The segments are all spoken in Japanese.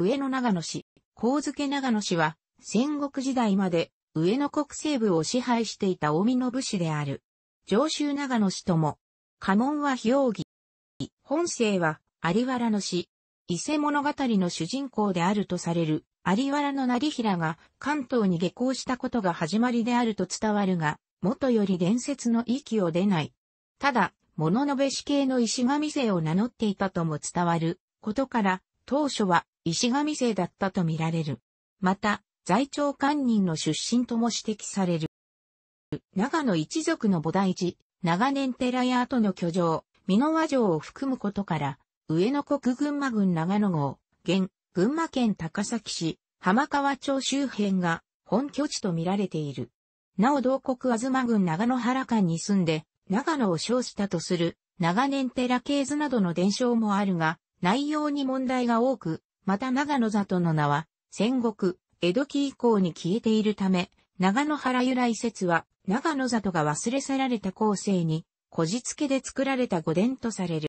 上野長野市、神付長野市は、戦国時代まで、上野国西部を支配していた大見の武士である。上州長野市とも、家紋は非奥義。本姓は、有原の市。伊勢物語の主人公であるとされる、有原の成平が関東に下校したことが始まりであると伝わるが、元より伝説の域を出ない。ただ、物のべし系の石神姓を名乗っていたとも伝わることから、当初は石神姓だったとみられる。また、在庁官人の出身とも指摘される。長野一族の菩提寺、長年寺屋跡の居城、美濃和城を含むことから、上野国群馬郡長野号、現、群馬県高崎市、浜川町周辺が本拠地と見られている。なお同国東郡長野原間に住んで、長野を称したとする、長年寺系図などの伝承もあるが、内容に問題が多く、また長野里の名は、戦国、江戸期以降に消えているため、長野原由来説は、長野里が忘れ去られた後世に、こじつけで作られた御殿とされる。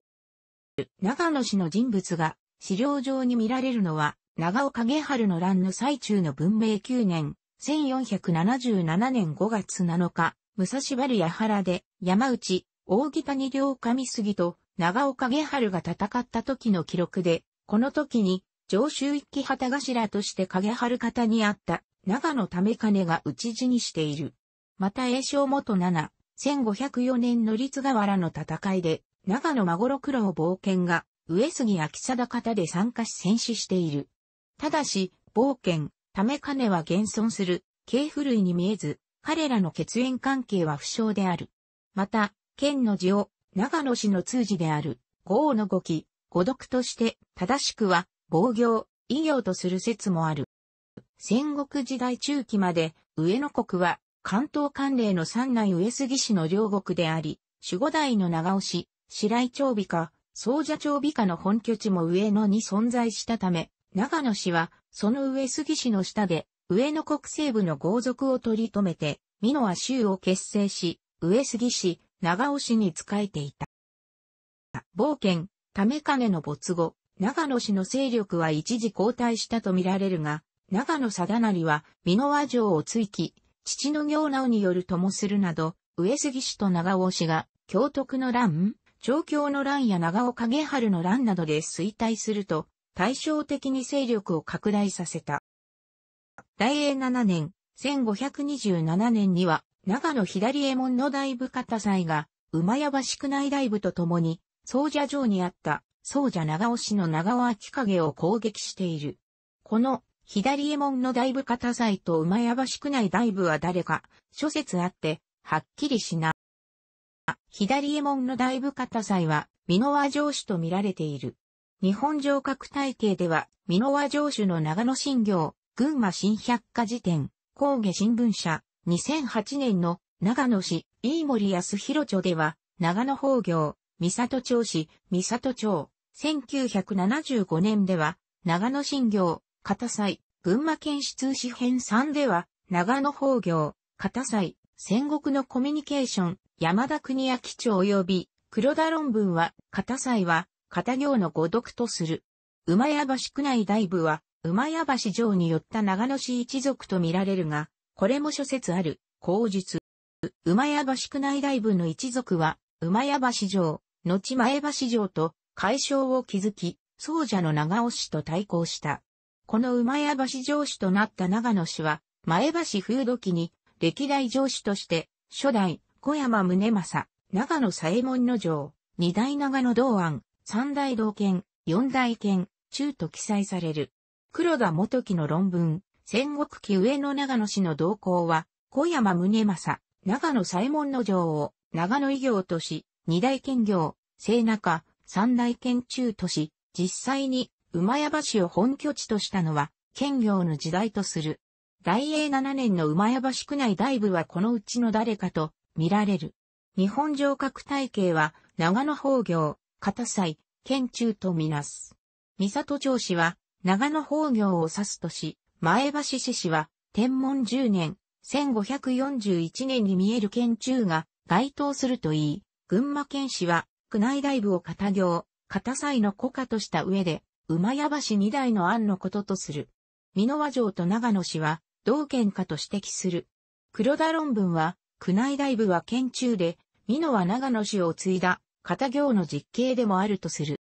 長野市の人物が、資料上に見られるのは、長尾影春の乱の最中の文明9年、1477年5月7日、武蔵原八原で、山内、大木谷両上杉と、長尾影春が戦った時の記録で、この時に、上州一揆旗頭として影春方にあった長野為金が討ち死にしている。また栄翔元七、1504年の立河原の戦いで、長野孫六郎冒険が上杉秋貞方で参加し戦死している。ただし、冒険、ため金は現存する、系譜類に見えず、彼らの血縁関係は不詳である。また、剣の字を、長野氏の通詞である、豪の語記、語読として、正しくは、防御、異業とする説もある。戦国時代中期まで、上野国は、関東関連の三内上杉氏の両国であり、守護代の長尾氏、白井長美か、総社長美家の本拠地も上野に存在したため、長野氏は、その上杉氏の下で、上野国西部の豪族を取り留めて、美濃は州を結成し、上杉氏、長尾氏に仕えていた。冒険、ため金の没後、長野氏の勢力は一時後退したとみられるが、長野貞成は、美濃和城を追記、父の行直によるともするなど、上杉氏と長尾氏が、京徳の乱、長京の乱や長尾影春の乱などで衰退すると、対照的に勢力を拡大させた。大英7年、1527年には、長野左衛門の大部方祭が、馬屋橋区内大部と共に、総社城にあったそうじゃ長尾氏の長尾秋影を攻撃している。この、左衛門の大部片祭と馬山宿内大部は誰か、諸説あって、はっきりしな。左衛門の大部片祭は、美濃和城主と見られている。日本城郭体系では、美濃和城主の長野新行、群馬新百科事典、工芸新聞社、2008年の長野市、飯森康弘著では、長野法行、三里町市、三里町、1975年では、長野新行、片祭、群馬県市通史編3では、長野法行、片祭、戦国のコミュニケーション、山田国明町及び、黒田論文は、片祭は、片行の五読とする。馬屋橋区内大部は、馬屋橋城によった長野市一族と見られるが、これも諸説ある、口述。馬屋橋区内大部の一族は、馬屋橋城、後前橋城と海消を築き、宗者の長尾氏と対抗した。この馬屋橋城主となった長野氏は、前橋風土に歴代城主として、初代小山宗政、長野左衛門の城、二代長野道安、三代道県、四代県、中と記載される。黒田元樹の論文、戦国記上野長野氏の動向は、小山宗政、長野左衛門の城を長野異業とし、二大県業、聖中、三大県中都市、実際に馬屋橋を本拠地としたのは、県業の時代とする。大英七年の馬屋橋区内大部はこのうちの誰かと見られる。日本城郭体系は、長野方業、片斎、県中とみなす。三里町市は、長野方業を指すとし、前橋市市は、天文10年、1541年に見える県中が該当するといい、群馬県市は、宮内大部を片行、片祭の古家とした上で、馬屋橋二代の案のこととする。美濃和城と長野市は、同県下と指摘する。黒田論文は、宮内大部は県中で、美濃は長野市を継いだ、片行の実刑でもあるとする。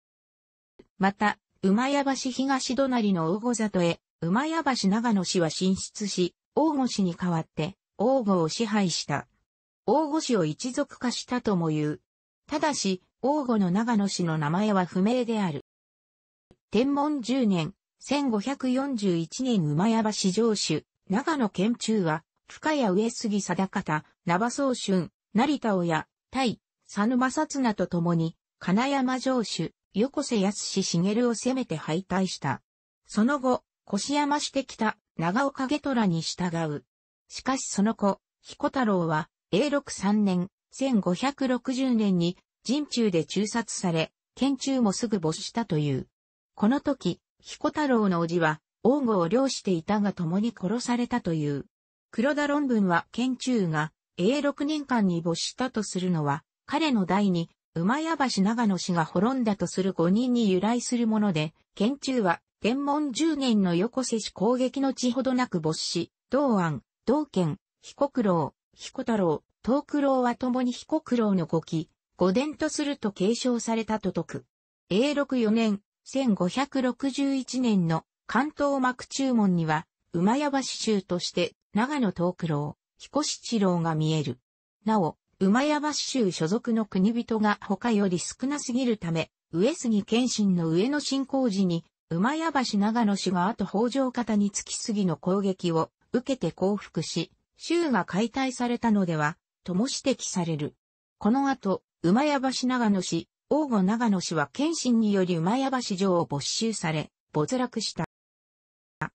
また、馬屋橋東隣の大御里へ、馬屋橋長野市は進出し、大御市に代わって、大御を支配した。王吾氏を一族化したとも言う。ただし、王吾の長野氏の名前は不明である。天文年、0年、1541年馬山市上主、長野県中は、深谷上杉貞方、長宗春、成田親、対、佐沼薩那と共に、金山城主、横瀬康茂を攻めて敗退した。その後、腰山してきた長岡家虎に従う。しかしその後、彦太郎は、永禄3年、1560年に人中で中殺され、県中もすぐ没したという。この時、彦太郎の叔父は、王吾を漁していたが共に殺されたという。黒田論文は県中が永禄年間に没したとするのは、彼の代に、馬屋橋長野氏が滅んだとする五人に由来するもので、県中は、天文十年の横瀬氏攻撃の地ほどなく没し、同案、同県、被告郎、彦太郎、東九郎は共に彦九郎の五期、五伝とすると継承されたと説く。永禄4年、1561年の関東幕注文には、馬屋橋州として長野東九郎、彦七郎が見える。なお、馬屋橋州所属の国人が他より少なすぎるため、上杉謙信の上野進行時に、馬屋橋長野氏が後北条方につきすぎの攻撃を受けて降伏し、州が解体されたのでは、とも指摘される。この後、馬屋橋長野市、王吾長野市は謙信により馬屋橋城を没収され、没落した。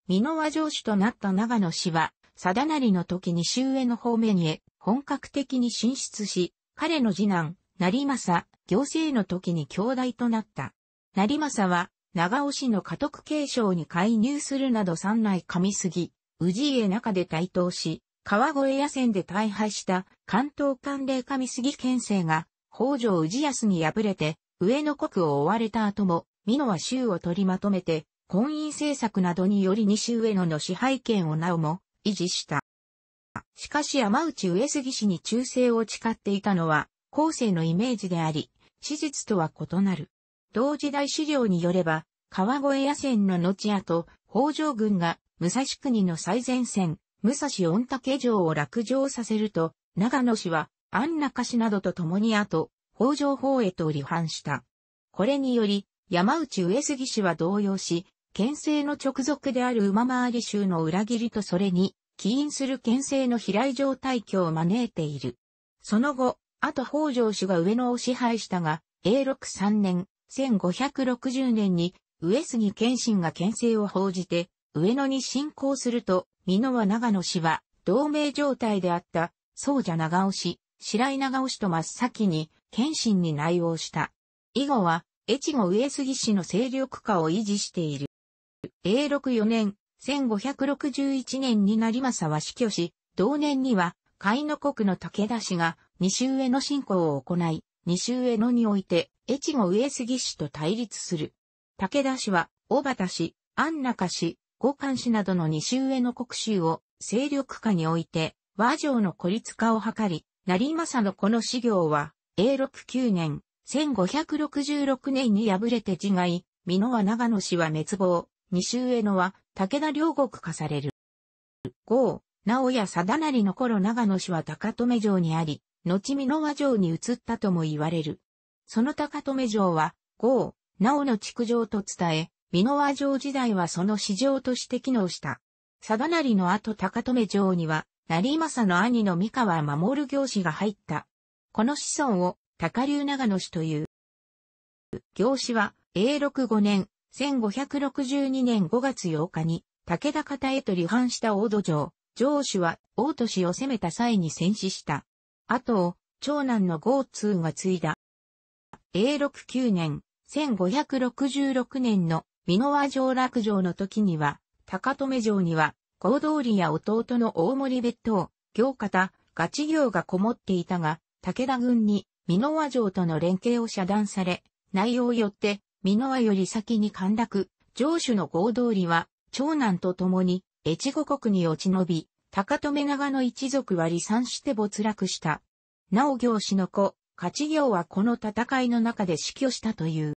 美濃和城主となった長野氏は、定成の時に周への方面へ本格的に進出し、彼の次男、成政、行政の時に兄弟となった。成政は、長尾氏の家督継承に介入するなど三内上杉、氏家中で台頭し、川越野戦で大敗した関東管領上杉県政が北条氏康に敗れて上野国を追われた後も、美濃は州を取りまとめて、婚姻政策などにより西上野の支配権をなおも維持した。しかし山内上杉氏に忠誠を誓っていたのは、後世のイメージであり、史実とは異なる。同時代資料によれば、川越野戦の後後、北条軍が武蔵国の最前線、武蔵御嶽城を落城させると、長野氏は安中氏などと共に後、北条法へと離反した。これにより、山内上杉氏は動揺し、県政の直属である馬回り州の裏切りとそれに、起因する県政の飛来状態挙を招いている。その後、後北条氏が上野を支配したが、永禄3年、1560年に、上杉謙信が県政を報じて、上野に侵攻すると、美濃は長野氏は、同盟状態であった、宗者長尾氏、白井長尾氏と真っ先に、謙信に内応した。以後は、越後上杉氏の勢力下を維持している。永禄4年、1561年に成政は死去し、同年には、甲斐の国の武田氏が、西上野侵攻を行い、西上野において、越後上杉氏と対立する。武田氏は、小畑氏、安中氏、五漢氏などの西上の国衆を勢力下において、和城の孤立化を図り、成政のこの資業は、永禄9年、1566年に敗れて自害、美濃は長野氏は滅亡、西上野は武田両国化される。5、直や定成の頃長野氏は高留城にあり、後美濃和城に移ったとも言われる。その高留城は、5、直の築城と伝え、美濃和城時代はその市場として機能した。貞成の後高留城には、成政の兄の三河守行氏が入った。この子孫を高流長野氏という。行氏は、永禄5年、1562年5月8日に、武田方へと離反した大戸城、城主は大都市を攻めた際に戦死した。後を、長男の豪通が継いだ。永禄9年、1566年の美濃和城落城の時には、高留城には、小通りや弟の大森別当、行方、ガチ行がこもっていたが、武田軍に、美濃和城との連携を遮断され、内容によって、美濃和より先に陥落、城主の郷通りは、長男と共に、越後国に落ち延び、高留長の一族は離散して没落した。なお行氏の子、勝行はこの戦いの中で死去したという。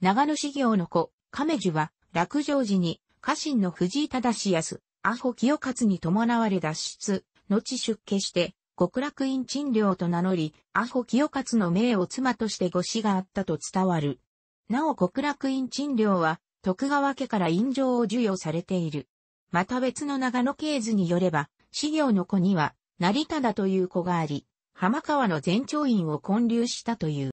長野市行の子、亀樹は、落城時に、家臣の藤井忠康、阿保清勝に伴われ脱出、後出家して、極楽院賃料と名乗り、阿保清勝の命を妻として御死があったと伝わる。なお極楽院賃料は、徳川家から院状を授与されている。また別の長野系図によれば、市行の子には、成忠という子があり、浜川の全長院を建立したという。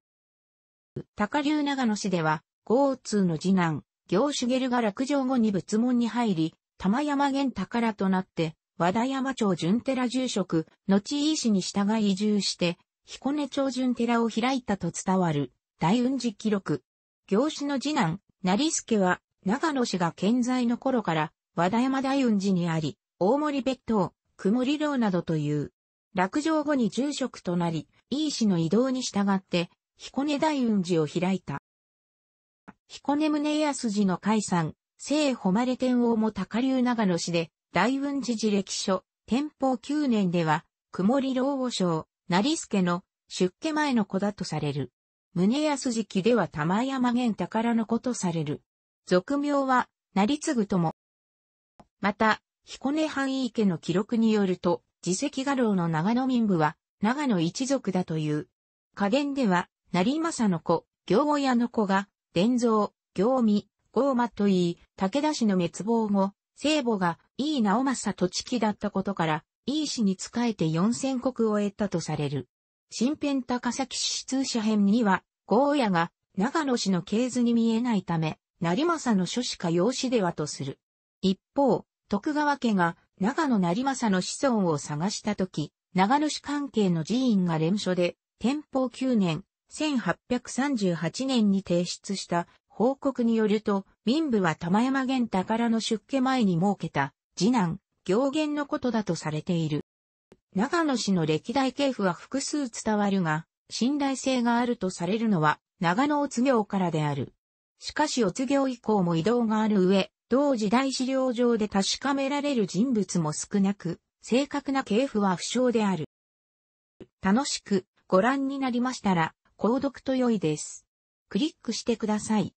高流長野市では、豪通の次男、行主ゲルが落城後に仏門に入り、玉山源宝となって、和田山町順寺住職、後井市に従い移住して、彦根町順寺を開いたと伝わる、大雲寺記録。行主の次男、成助は、長野氏が健在の頃から、和田山大雲寺にあり、大森別当、曇り寮などという。落城後に住職となり、井市の移動に従って、彦根大雲寺を開いた。彦根宗康寺の解散、聖誉れ天王も高流長野市で、大雲寺寺歴書、天保九年では、曇り老後将、成助の出家前の子だとされる。宗康寺記では玉山玄宝の子とされる。俗名は、成継とも。また、彦根範囲家の記録によると、自責画廊の長野民部は、長野一族だという。加減では、成政の子、行親の子が、伝蔵、行美、合馬といい、武田氏の滅亡後、聖母が、いい直政土地だったことから、いい氏に仕えて四千国を得たとされる。新編高崎市通社編には、合屋が、長野氏の系図に見えないため、成政の書しか用紙ではとする。一方、徳川家が長野成政の子孫を探したとき、長野市関係の寺院が連所で、天保9年、1838年に提出した報告によると、民部は玉山源太からの出家前に設けた、次男、行言のことだとされている。長野氏の歴代系譜は複数伝わるが、信頼性があるとされるのは、長野乙行からである。しかしお乙行以降も移動がある上、同時代資料上で確かめられる人物も少なく、正確な系譜は不詳である。楽しくご覧になりましたら、購読と良いです。クリックしてください。